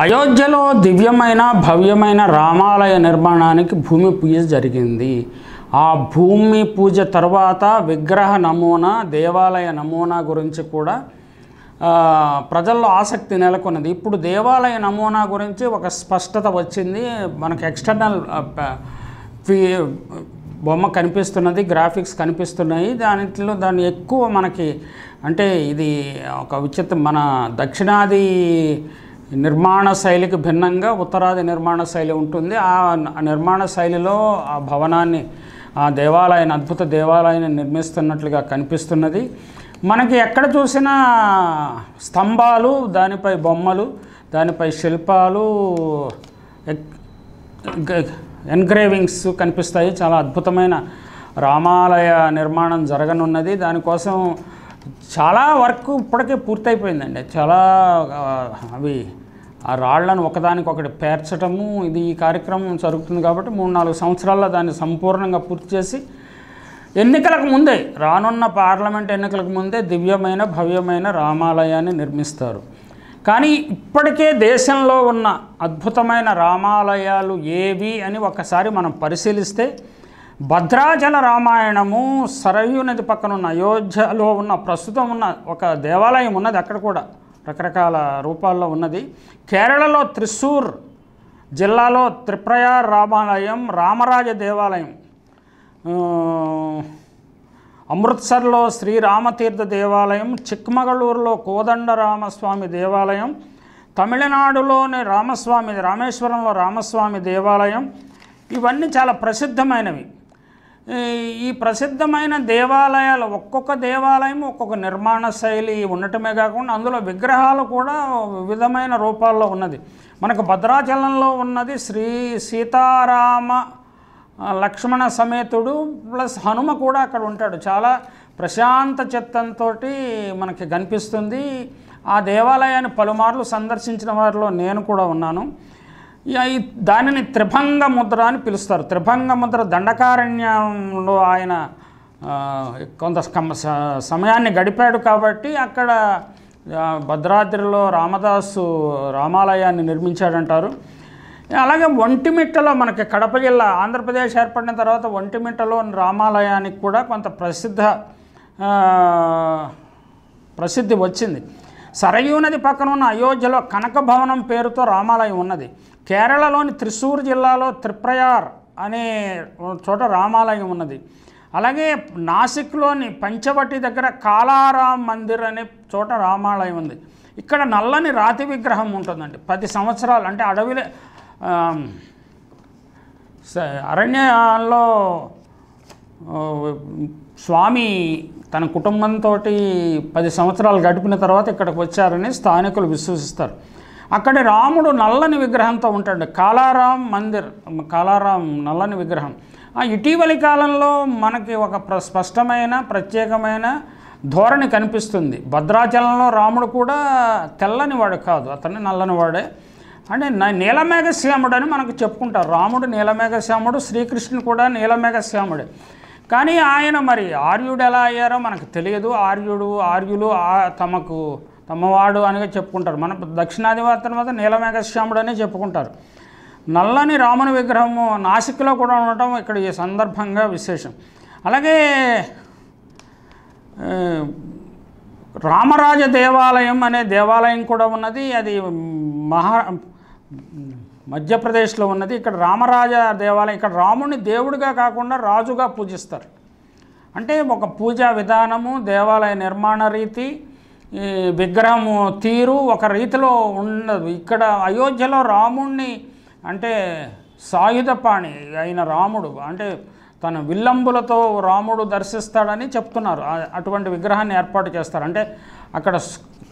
అయోధ్యలో దివ్యమైన భవ్యమైన రామాలయ నిర్మాణానికి భూమి పూజ జరిగింది ఆ భూమి పూజ తర్వాత విగ్రహ నమూనా దేవాలయ నమూనా గురించి కూడా ప్రజల్లో ఆసక్తి నెలకొన్నది ఇప్పుడు దేవాలయ నమూనా గురించి ఒక స్పష్టత వచ్చింది మనకు ఎక్స్టర్నల్ బొమ్మ కనిపిస్తున్నది గ్రాఫిక్స్ కనిపిస్తున్నాయి దానిలో దాన్ని ఎక్కువ మనకి అంటే ఇది ఒక విచిత్ర మన దక్షిణాది నిర్మాణ శైలికి భిన్నంగా ఉత్తరాది నిర్మాణ శైలి ఉంటుంది ఆ నిర్మాణ శైలిలో ఆ భవనాన్ని ఆ దేవాలయాన్ని అద్భుత దేవాలయాన్ని నిర్మిస్తున్నట్లుగా కనిపిస్తున్నది మనకి ఎక్కడ చూసినా స్తంభాలు దానిపై బొమ్మలు దానిపై శిల్పాలు ఎన్గ్రేవింగ్స్ కనిపిస్తాయి చాలా అద్భుతమైన రామాలయ నిర్మాణం జరగనున్నది దానికోసం చాలా వర్క్ ఇప్పటికే పూర్తయిపోయిందండి చాలా అవి ఆ రాళ్లను ఒకదానికొకటి పేర్చటము ఇది ఈ కార్యక్రమం జరుగుతుంది కాబట్టి మూడు నాలుగు సంవత్సరాల్లో దాన్ని సంపూర్ణంగా పూర్తి చేసి ఎన్నికలకు ముందే రానున్న పార్లమెంట్ ఎన్నికలకు ముందే దివ్యమైన భవ్యమైన రామాలయాన్ని నిర్మిస్తారు కానీ ఇప్పటికే దేశంలో ఉన్న అద్భుతమైన రామాలయాలు ఏవి అని ఒకసారి మనం పరిశీలిస్తే భద్రాచల రామాయణము సరయూ నది పక్కన ఉన్న అయోధ్యలో ఉన్న ప్రస్తుతం ఉన్న ఒక దేవాలయం ఉన్నది అక్కడ కూడా రకరకాల రూపాల్లో ఉన్నది కేరళలో త్రిశూర్ జిల్లాలో త్రిప్రయార్ రామాలయం రామరాజ దేవాలయం అమృత్సర్లో శ్రీరామతీర్థ దేవాలయం చిక్మగళూరులో కోదండరామస్వామి దేవాలయం తమిళనాడులోని రామస్వామి రామేశ్వరంలో రామస్వామి దేవాలయం ఇవన్నీ చాలా ప్రసిద్ధమైనవి ఈ ప్రసిద్ధమైన దేవాలయాలు ఒక్కొక్క దేవాలయం ఒక్కొక్క నిర్మాణ శైలి ఉండటమే కాకుండా అందులో విగ్రహాలు కూడా విధమైన రూపాల్లో ఉన్నది మనకు భద్రాచలంలో ఉన్నది శ్రీ సీతారామ లక్ష్మణ సమేతుడు ప్లస్ హనుమ కూడా అక్కడ ఉంటాడు చాలా ప్రశాంత చిత్తంతో మనకి కనిపిస్తుంది ఆ దేవాలయాన్ని పలుమార్లు సందర్శించిన వారిలో నేను కూడా ఉన్నాను దానిని త్రిభంగ ముద్ర అని పిలుస్తారు త్రిభంగ ముద్ర దండకారణ్యంలో ఆయన కొంత సమయాన్ని గడిపాడు కాబట్టి అక్కడ భద్రాద్రిలో రామదాసు రామాలయాన్ని నిర్మించాడంటారు అలాగే ఒంటిమిట్టలో మనకి కడప జిల్లా ఆంధ్రప్రదేశ్ ఏర్పడిన తర్వాత ఒంటిమిట్టలో రామాలయానికి కూడా కొంత ప్రసిద్ధ ప్రసిద్ధి వచ్చింది సరయూ నది పక్కన ఉన్న అయోధ్యలో కనక భవనం పేరుతో రామాలయం ఉన్నది కేరళలోని త్రిశూర్ జిల్లాలో త్రిప్రయార్ అనే చోట రామాలయం ఉన్నది అలాగే నాసిక్లోని పంచవటి దగ్గర కాలారాం మందిర్ అనే చోట రామాలయం ఉంది ఇక్కడ నల్లని రాతి విగ్రహం ఉంటుందండి పది సంవత్సరాలు అంటే అడవిలో అరణ్యాల్లో స్వామి తన కుటుంబంతో పది సంవత్సరాలు గడిపిన తర్వాత ఇక్కడికి వచ్చారని స్థానికులు విశ్వసిస్తారు అక్కడ రాముడు నల్లని విగ్రహంతో ఉంటాడు కాలారాం మందిర్ కాలారాం నల్లని విగ్రహం ఇటీవలి కాలంలో మనకి ఒక స్పష్టమైన ప్రత్యేకమైన ధోరణి కనిపిస్తుంది భద్రాచలంలో రాముడు కూడా తెల్లనివాడు కాదు నల్లని నల్లనివాడే అంటే నీలమేఘశ్యాముడు అని మనకు చెప్పుకుంటారు రాముడు నీలమేఘశ్యాముడు శ్రీకృష్ణుడు కూడా నీలమేఘశ్యాముడే కానీ ఆయన మరి ఆర్యుడు ఎలా అయ్యారో మనకు తెలియదు ఆర్యుడు ఆర్యులు తమకు తమ్మవాడు అనిగా చెప్పుకుంటారు మన దక్షిణాది మాత్రం నీల నీలమేఘశ్యాముడు అనే చెప్పుకుంటారు నల్లని రాముని విగ్రహము నాసిక్లో కూడా ఉండటం ఇక్కడ ఈ సందర్భంగా విశేషం అలాగే రామరాజ దేవాలయం అనే దేవాలయం కూడా ఉన్నది అది మహా మధ్యప్రదేశ్లో ఉన్నది ఇక్కడ రామరాజ దేవాలయం ఇక్కడ రాముడిని దేవుడిగా కాకుండా రాజుగా పూజిస్తారు అంటే ఒక పూజా విధానము దేవాలయ నిర్మాణ రీతి ఈ విగ్రహము తీరు ఒక రీతిలో ఉండదు ఇక్కడ అయోధ్యలో రాముణ్ణి అంటే సాయుధపాణి అయిన రాముడు అంటే తన విల్లంబులతో రాముడు దర్శిస్తాడని చెప్తున్నారు అటువంటి విగ్రహాన్ని ఏర్పాటు చేస్తారు అంటే అక్కడ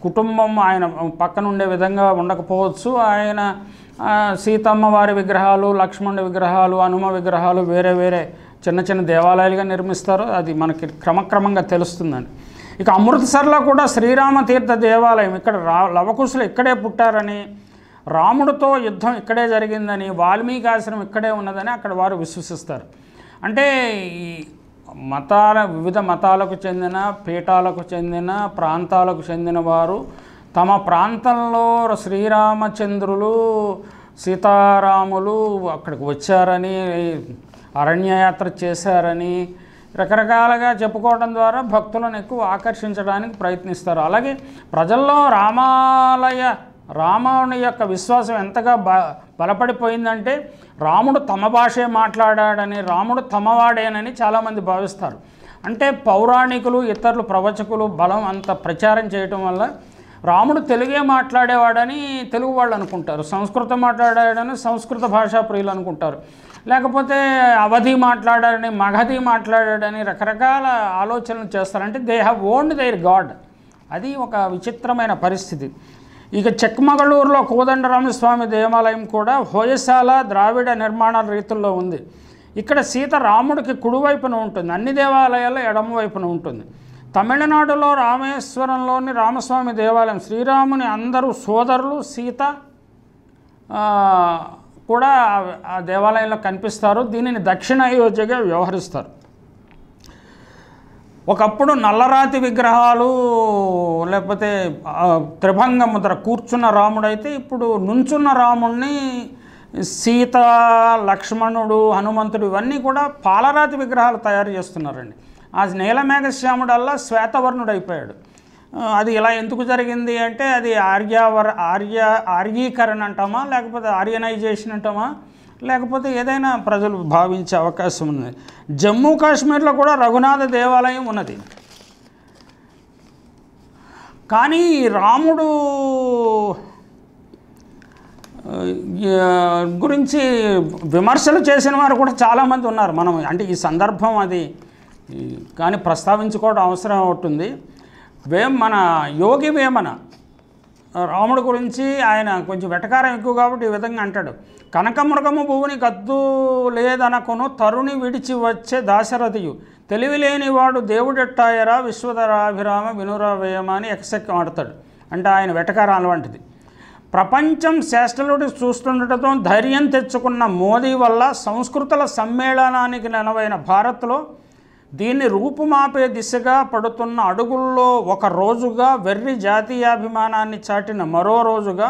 కుటుంబం ఆయన పక్కన ఉండే విధంగా ఉండకపోవచ్చు ఆయన సీతమ్మ వారి విగ్రహాలు లక్ష్మణుడి విగ్రహాలు హనుమ విగ్రహాలు వేరే వేరే చిన్న చిన్న దేవాలయాలుగా నిర్మిస్తారు అది మనకి క్రమక్రమంగా తెలుస్తుందని ఇక అమృత్సర్లో కూడా శ్రీరామ తీర్థ దేవాలయం ఇక్కడ రా లవకుశులు ఇక్కడే పుట్టారని రాముడితో యుద్ధం ఇక్కడే జరిగిందని వాల్మీకాశ్రమం ఇక్కడే ఉన్నదని అక్కడ వారు విశ్వసిస్తారు అంటే ఈ మతాల వివిధ మతాలకు చెందిన పీఠాలకు చెందిన ప్రాంతాలకు చెందిన వారు తమ ప్రాంతంలో శ్రీరామచంద్రులు సీతారాములు అక్కడికి వచ్చారని అరణ్యయాత్ర చేశారని రకరకాలుగా చెప్పుకోవడం ద్వారా భక్తులను ఎక్కువ ఆకర్షించడానికి ప్రయత్నిస్తారు అలాగే ప్రజల్లో రామాలయ రాముని యొక్క విశ్వాసం ఎంతగా బ బలపడిపోయిందంటే రాముడు తమ భాషే మాట్లాడాడని రాముడు తమవాడేనని చాలామంది భావిస్తారు అంటే పౌరాణికులు ఇతరులు ప్రవచకులు బలం అంత ప్రచారం చేయటం వల్ల రాముడు తెలుగే మాట్లాడేవాడని తెలుగు వాళ్ళు అనుకుంటారు సంస్కృతం మాట్లాడాడని సంస్కృత భాషా ప్రియులు అనుకుంటారు లేకపోతే అవధి మాట్లాడాడని మగధి మాట్లాడాడని రకరకాల ఆలోచనలు చేస్తారంటే they have own their god అది ఒక విచిత్రమైన పరిస్థితి ఇక చెక్మగళూరులో కోదండరామస్వామి దేవాలయం కూడా హోయశాల ద్రావిడ నిర్మాణ రీతుల్లో ఉంది ఇక్కడ సీత రాముడికి కుడివైపున ఉంటుంది అన్ని దేవాలయాల్లో ఎడమవైపున ఉంటుంది తమిళనాడులో రామేశ్వరంలోని రామస్వామి దేవాలయం శ్రీరాముని అందరూ సోదరులు సీత కూడా ఆ దేవాలయంలో కనిపిస్తారు దీనిని దక్షిణ అయోధ్యగా వ్యవహరిస్తారు ఒకప్పుడు నల్లరాతి విగ్రహాలు లేకపోతే త్రిభంగ ముద్ర కూర్చున్న రాముడైతే ఇప్పుడు నుంచున్న రాముణ్ణి సీత లక్ష్మణుడు హనుమంతుడు ఇవన్నీ కూడా పాలరాతి విగ్రహాలు తయారు చేస్తున్నారండి ఆ నేల మేఘశ్యాముడల్లా శ్వేతవర్ణుడు అయిపోయాడు అది ఇలా ఎందుకు జరిగింది అంటే అది ఆర్యావర ఆర్య ఆర్యీకరణ అంటామా లేకపోతే ఆర్యనైజేషన్ అంటామా లేకపోతే ఏదైనా ప్రజలు భావించే అవకాశం ఉంది జమ్మూ కాశ్మీర్లో కూడా రఘునాథ దేవాలయం ఉన్నది కానీ రాముడు గురించి విమర్శలు చేసిన వారు కూడా చాలామంది ఉన్నారు మనం అంటే ఈ సందర్భం అది కానీ ప్రస్తావించుకోవడం అవసరం ఉంది వేమ మన యోగి వేమన రాముడు గురించి ఆయన కొంచెం వెటకారం ఎక్కువ కాబట్టి ఈ విధంగా అంటాడు కనకమృగము భూమిని కద్దు లేదనకును తరుణి విడిచి వచ్చే దాశరథియు తెలివి వాడు దేవుడెట్టాయరా విశ్వధరాభిరామ వినురవేమ అని ఎక్సెక్ట్ ఆడతాడు అంటే ఆయన వెటకారాలు వంటిది ప్రపంచం శ్రేష్టలుడి చూస్తుండటంతో ధైర్యం తెచ్చుకున్న మోదీ వల్ల సంస్కృతుల సమ్మేళనానికి నెలవైన భారత్లో దీన్ని రూపుమాపే దిశగా పడుతున్న అడుగుల్లో ఒక రోజుగా వెర్రి జాతీయాభిమానాన్ని చాటిన మరో రోజుగా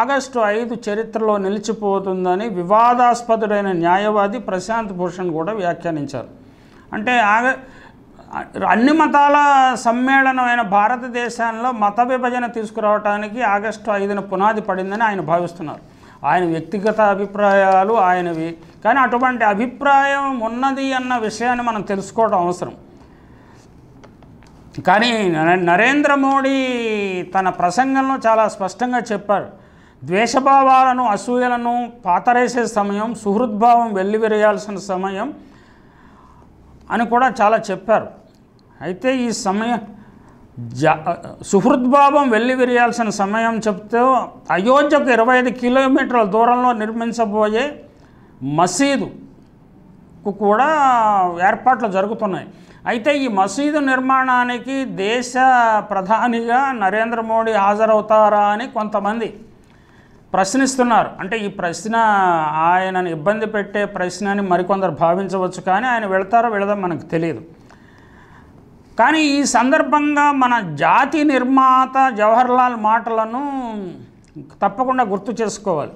ఆగస్టు ఐదు చరిత్రలో నిలిచిపోతుందని వివాదాస్పదుడైన న్యాయవాది ప్రశాంత్ భూషణ్ కూడా వ్యాఖ్యానించారు అంటే ఆగ అన్ని మతాల సమ్మేళనమైన భారతదేశంలో మత విభజన తీసుకురావడానికి ఆగస్టు ఐదున పునాది పడిందని ఆయన భావిస్తున్నారు ఆయన వ్యక్తిగత అభిప్రాయాలు ఆయనవి కానీ అటువంటి అభిప్రాయం ఉన్నది అన్న విషయాన్ని మనం తెలుసుకోవడం అవసరం కానీ నరేంద్ర మోడీ తన ప్రసంగంలో చాలా స్పష్టంగా చెప్పారు ద్వేషభావాలను అసూయలను పాతరేసే సమయం సుహృద్భావం వెల్లివిరేయాల్సిన సమయం అని కూడా చాలా చెప్పారు అయితే ఈ సమయం జ సుహృద్భావం విరియాల్సిన సమయం చెప్తూ అయోధ్యకు ఇరవై ఐదు కిలోమీటర్ల దూరంలో నిర్మించబోయే మసీదుకు కూడా ఏర్పాట్లు జరుగుతున్నాయి అయితే ఈ మసీదు నిర్మాణానికి దేశ ప్రధానిగా నరేంద్ర మోడీ హాజరవుతారా అని కొంతమంది ప్రశ్నిస్తున్నారు అంటే ఈ ప్రశ్న ఆయనను ఇబ్బంది పెట్టే ప్రశ్న అని మరికొందరు భావించవచ్చు కానీ ఆయన వెళతారో వెళదా మనకు తెలియదు కానీ ఈ సందర్భంగా మన జాతి నిర్మాత జవహర్లాల్ మాటలను తప్పకుండా గుర్తు చేసుకోవాలి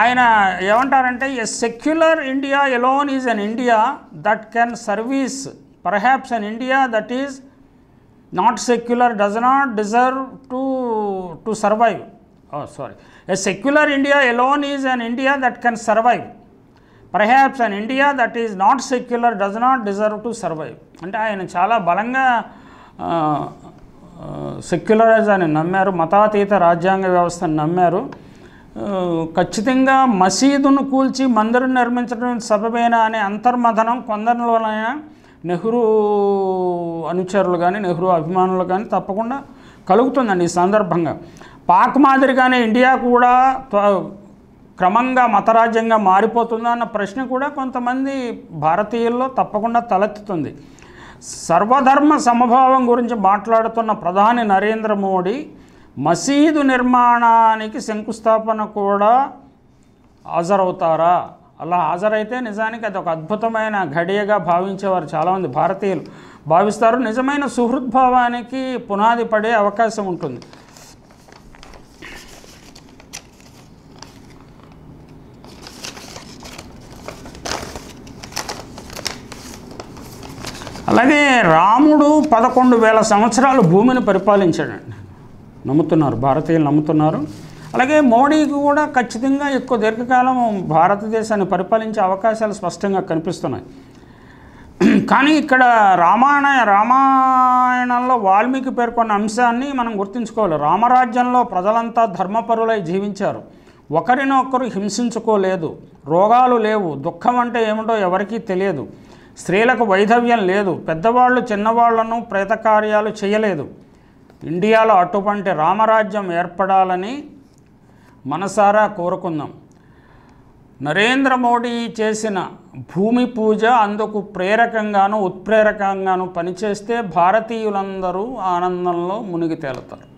ఆయన ఏమంటారంటే a secular India alone is an India that can service perhaps an India that is not secular does not deserve to to survive sorry a secular India alone is an India that can survive perhaps an India that is not secular does not deserve to survive అంటే ఆయన చాలా బలంగా అని నమ్మారు మతాతీత రాజ్యాంగ వ్యవస్థను నమ్మారు ఖచ్చితంగా మసీదును కూల్చి మందిరం నిర్మించడం సబబేనా అనే అంతర్మథనం కొందరిలోనైనా నెహ్రూ అనుచరులు కానీ నెహ్రూ అభిమానులు కానీ తప్పకుండా కలుగుతుందండి ఈ సందర్భంగా పాక్ మాదిరిగానే ఇండియా కూడా క్రమంగా మతరాజ్యంగా మారిపోతుందా అన్న ప్రశ్న కూడా కొంతమంది భారతీయుల్లో తప్పకుండా తలెత్తుతుంది సర్వధర్మ సమభావం గురించి మాట్లాడుతున్న ప్రధాని నరేంద్ర మోడీ మసీదు నిర్మాణానికి శంకుస్థాపన కూడా హాజరవుతారా అలా హాజరైతే నిజానికి అది ఒక అద్భుతమైన ఘడియగా భావించేవారు చాలామంది భారతీయులు భావిస్తారు నిజమైన సుహృద్భావానికి పునాది పడే అవకాశం ఉంటుంది పదకొండు వేల సంవత్సరాలు భూమిని పరిపాలించాడండి నమ్ముతున్నారు భారతీయులు నమ్ముతున్నారు అలాగే మోడీకి కూడా ఖచ్చితంగా ఎక్కువ దీర్ఘకాలం భారతదేశాన్ని పరిపాలించే అవకాశాలు స్పష్టంగా కనిపిస్తున్నాయి కానీ ఇక్కడ రామాయణ రామాయణంలో వాల్మీకి పేర్కొన్న అంశాన్ని మనం గుర్తుంచుకోవాలి రామరాజ్యంలో ప్రజలంతా ధర్మపరులై జీవించారు ఒకరినొకరు హింసించుకోలేదు రోగాలు లేవు దుఃఖం అంటే ఏమిటో ఎవరికీ తెలియదు స్త్రీలకు వైధవ్యం లేదు పెద్దవాళ్ళు చిన్నవాళ్లను ప్రేతకార్యాలు చేయలేదు ఇండియాలో అటువంటి రామరాజ్యం ఏర్పడాలని మనసారా కోరుకుందాం నరేంద్ర మోడీ చేసిన భూమి పూజ అందుకు ప్రేరకంగాను ఉత్ప్రేరకంగాను పనిచేస్తే భారతీయులందరూ ఆనందంలో మునిగి తేలుతారు